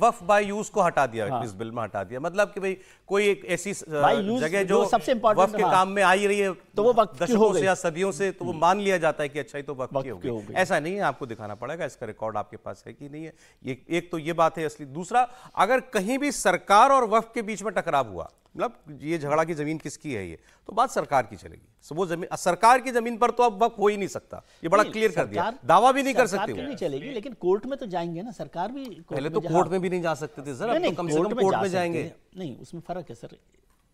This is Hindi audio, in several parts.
वफ बाय यूज को हटा दिया हाँ। इस बिल में हटा दिया मतलब कि भाई कोई एक ऐसी जगह जो सबसे वफ के हाँ। काम में आई रही है तो वो वक्त दशकों से या सदियों से तो वो हम्म। मान लिया जाता है कि अच्छा ही तो वक्त की होगी ऐसा नहीं है आपको दिखाना पड़ेगा इसका रिकॉर्ड आपके पास है कि नहीं है ये एक तो ये बात है असली दूसरा अगर कहीं भी सरकार और वफ के बीच में टकराव हुआ मतलब ये झगड़ा की जमीन किसकी है ये तो बात सरकार की चलेगी वो जमीन सरकार की जमीन पर तो अब वक्त हो ही नहीं सकता ये बड़ा क्लियर कर दिया दावा भी नहीं कर सकते चलेगी लेकिन कोर्ट में तो जाएंगे ना सरकार भी पहले तो कोर्ट में में भी नहीं जा सकते थे सर अब तो कम से कम कोर्ट में जाएंगे नहीं उसमें फर्क है सर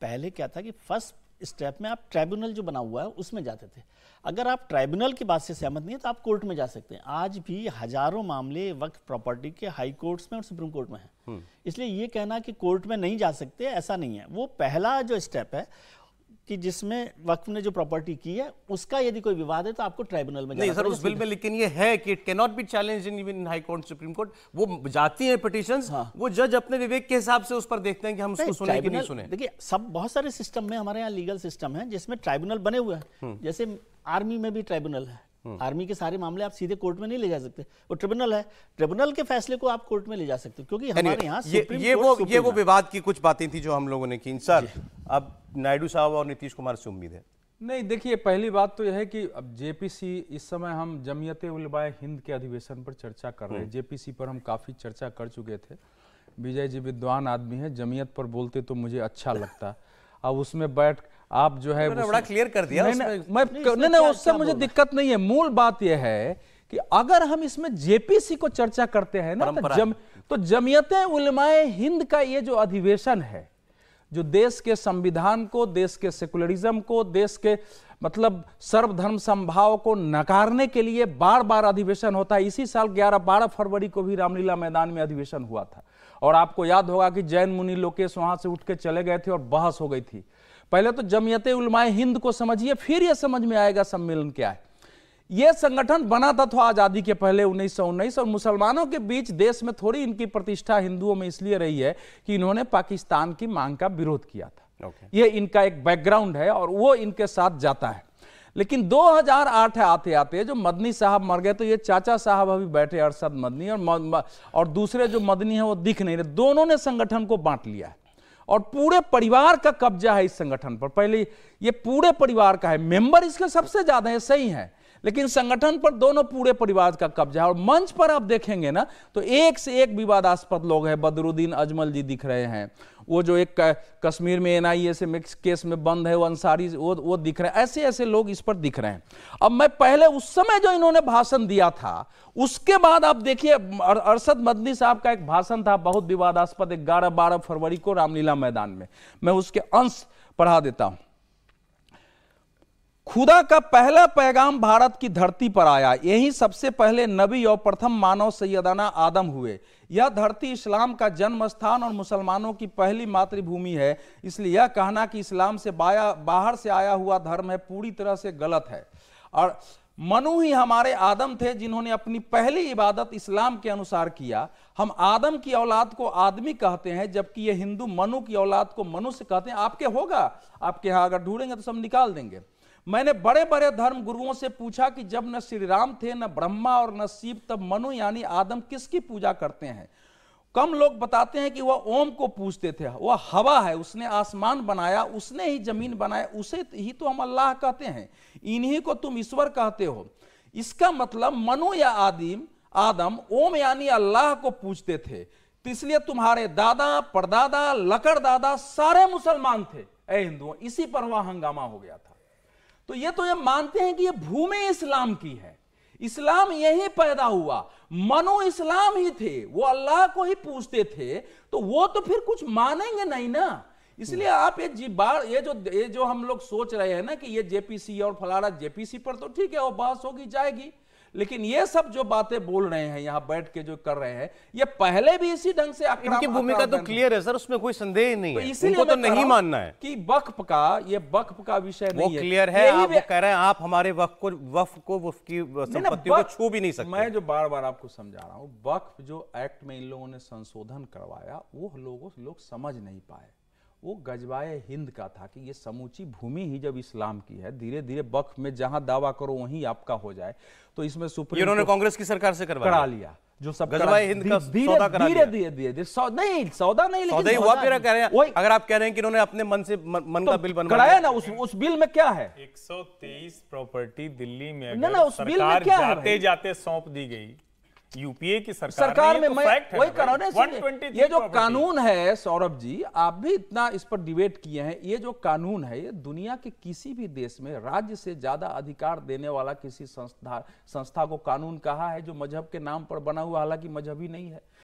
पहले क्या था कि फर्स्ट स्टेप में आप ट्राइब्यूनल जो बना हुआ है उसमें जाते थे अगर आप ट्राइब्यूनल की बात से सहमत नहीं है तो आप कोर्ट में जा सकते हैं आज भी हजारों मामले वक्त प्रॉपर्टी के हाई कोर्ट्स में और सुप्रीम कोर्ट में हैं हम्म। इसलिए ये कहना कि कोर्ट में नहीं जा सकते ऐसा नहीं है वो पहला जो स्टेप है कि जिसमें वक्त ने जो प्रॉपर्टी की है उसका यदि कोई विवाद है तो आपको ट्राइब्यूनल में नहीं सर उस बिल में लेकिन ये है कि it not be challenge in even high court supreme court वो जाती है पिटिशन हाँ। वो जज अपने विवेक के हिसाब से उस पर देखते हैं कि हम उसको सुने कि नहीं सुने देखिए सब बहुत सारे सिस्टम में हमारे यहाँ लीगल सिस्टम है जिसमें ट्राइब्यूनल बने हुए हैं हम्म। जैसे आर्मी में भी ट्राइब्यूनल है हम्म। आर्मी के सारे मामले आप सीधे कोर्ट में नहीं ले जा सकते वो ट्रिब्यूनल है ट्रिब्यूनल के फैसले को आप कोर्ट में ले जा सकते क्योंकि हमारे यहाँ ये, ये वो ये वो विवाद की कुछ बातें थी जो हम लोगों ने की सर अब नायडू साहब और नीतीश कुमार से उम्मीद है नहीं देखिए पहली बात तो यह है कि अब जेपीसी इस समय हम जमीयत उलबाए हिंद के अधिवेशन पर चर्चा कर रहे हैं हम्म। जेपीसी पर हम काफ़ी चर्चा कर चुके थे विजय जी विद्वान आदमी है जमीयत पर बोलते तो मुझे अच्छा लगता अब उसमें बैठ आप जो है बड़ा क्लियर कर दिया मैं नहीं नहीं उससे मुझे दिक्कत नहीं है मूल बात यह है कि अगर हम इसमें जेपीसी को चर्चा करते हैं ना तो, जम, तो जमीयत उलमाए हिंद का ये जो अधिवेशन है जो देश के संविधान को देश के सेकुलरिज्म को देश के मतलब सर्वधर्म संभाव को नकारने के लिए बार बार अधिवेशन होता है इसी साल 11 12 फरवरी को भी रामलीला मैदान में अधिवेशन हुआ था और आपको याद होगा कि जैन मुनि लोकेश वहां से उठ के चले गए थे और बहस हो गई थी पहले तो जमयत उलमाए हिंद को समझिए फिर यह समझ में आएगा सम्मेलन क्या है यह संगठन बना था तो आज़ादी के पहले उन्नीस और मुसलमानों के बीच देश में थोड़ी इनकी प्रतिष्ठा हिंदुओं में इसलिए रही है कि इन्होंने पाकिस्तान की मांग का विरोध किया था okay. यह इनका एक बैकग्राउंड है और वो इनके साथ जाता है लेकिन 2008 आते आते जो मदनी साहब मर गए तो ये चाचा साहब अभी बैठे अरसद मदनी और मद, और दूसरे जो मदनी है वो दिख नहीं रहे दोनों ने संगठन को बांट लिया है और पूरे परिवार का कब्जा है इस संगठन पर पहले ये पूरे परिवार का है मेंबर इसके सबसे ज्यादा है सही है लेकिन संगठन पर दोनों पूरे परिवार का कब्जा है और मंच पर आप देखेंगे ना तो एक से एक विवादास्पद लोग हैं बदरुद्दीन अजमल जी दिख रहे हैं वो जो एक कश्मीर में एनआईए से मिक्स केस में बंद है वो अंसारी वो वो दिख रहे हैं ऐसे ऐसे लोग इस पर दिख रहे हैं अब मैं पहले उस समय जो इन्होंने भाषण दिया था उसके बाद आप देखिए अरसद मदनी साहब का एक भाषण था बहुत विवादास्पद ग्यारह बारह फरवरी को रामलीला मैदान में मैं उसके अंश पढ़ा देता हूं खुदा का पहला पैगाम भारत की धरती पर आया यही सबसे पहले नबी और प्रथम मानव सैदाना आदम हुए यह धरती इस्लाम का जन्म स्थान और मुसलमानों की पहली मातृभूमि है इसलिए यह कहना कि इस्लाम से बाया बाहर से आया हुआ धर्म है पूरी तरह से गलत है और मनु ही हमारे आदम थे जिन्होंने अपनी पहली इबादत इस्लाम के अनुसार किया हम आदम की औलाद को आदमी कहते हैं जबकि ये हिंदू मनु की औलाद को मनुष्य कहते हैं आपके होगा आपके यहाँ अगर ढूंढेंगे तो सब निकाल देंगे मैंने बड़े बड़े धर्म गुरुओं से पूछा कि जब न श्री राम थे न ब्रह्मा और न शिव तब मनु यानी आदम किसकी पूजा करते हैं कम लोग बताते हैं कि वह ओम को पूजते थे वह हवा है उसने आसमान बनाया उसने ही जमीन बनाया उसे ही तो हम अल्लाह कहते हैं इन्हीं को तुम ईश्वर कहते हो इसका मतलब मनु या आदिम आदम ओम यानी अल्लाह को पूजते थे तो इसलिए तुम्हारे दादा परदादा लकड़ दादा सारे मुसलमान थे ए हिंदुओं इसी पर वह हंगामा हो गया था तो ये तो ये मानते हैं कि ये भूमि इस्लाम की है इस्लाम यही पैदा हुआ मनो इस्लाम ही थे वो अल्लाह को ही पूछते थे तो वो तो फिर कुछ मानेंगे नहीं ना इसलिए हम्म। आप ये जी बार ये जो ये जो हम लोग सोच रहे हैं ना कि ये जेपीसी और फलाड़ा जेपीसी पर तो ठीक है वो बहस होगी जाएगी लेकिन ये सब जो बातें बोल रहे हैं यहाँ बैठ के जो कर रहे हैं ये पहले भी इसी ढंग से इनकी भूमिका तो क्लियर है सर उसमें कोई संदेह नहीं तो है इसीलिए तो नहीं मानना है कि वक्फ का ये वक्फ का विषय नहीं है क्लियर है आप कह रहे हैं आप हमारे वक्फ को वक्फ को उसकी की संपत्ति को छू भी नहीं सकते मैं जो बार बार आपको समझा रहा हूँ वक्फ जो एक्ट में इन लोगों ने संशोधन करवाया वो लोगों लोग समझ नहीं पाए वो गजवाए हिंद का था कि ये समूची भूमि ही जब इस्लाम की है धीरे धीरे वक्फ में जहां दावा करो वहीं आपका हो जाए तो इसमें सुप्रीम इन्होंने कांग्रेस की सरकार से करा लिया जो सब गजवाए हिंद का सौदा करा धीरे धीरे धीरे धीरे सौ, नहीं सौदा नहीं लेकिन सौदा हुआ फिर कह रहे हैं अगर आप कह रहे हैं कि इन्होंने अपने मन से मन, तो का बिल बनवाया कराया ना उस उस बिल में क्या है 123 प्रॉपर्टी दिल्ली में ना ना उस बिल में क्या जाते जाते सौंप दी गई यूपीए की सरकार, सरकार में तो मैं वही कर रहा हूँ ये जो कानून है सौरभ जी आप भी इतना इस पर डिबेट किए हैं ये जो कानून है ये दुनिया के किसी भी देश में राज्य से ज्यादा अधिकार देने वाला किसी संस्था संस्था को कानून कहा है जो मजहब के नाम पर बना हुआ हालांकि मजहबी नहीं है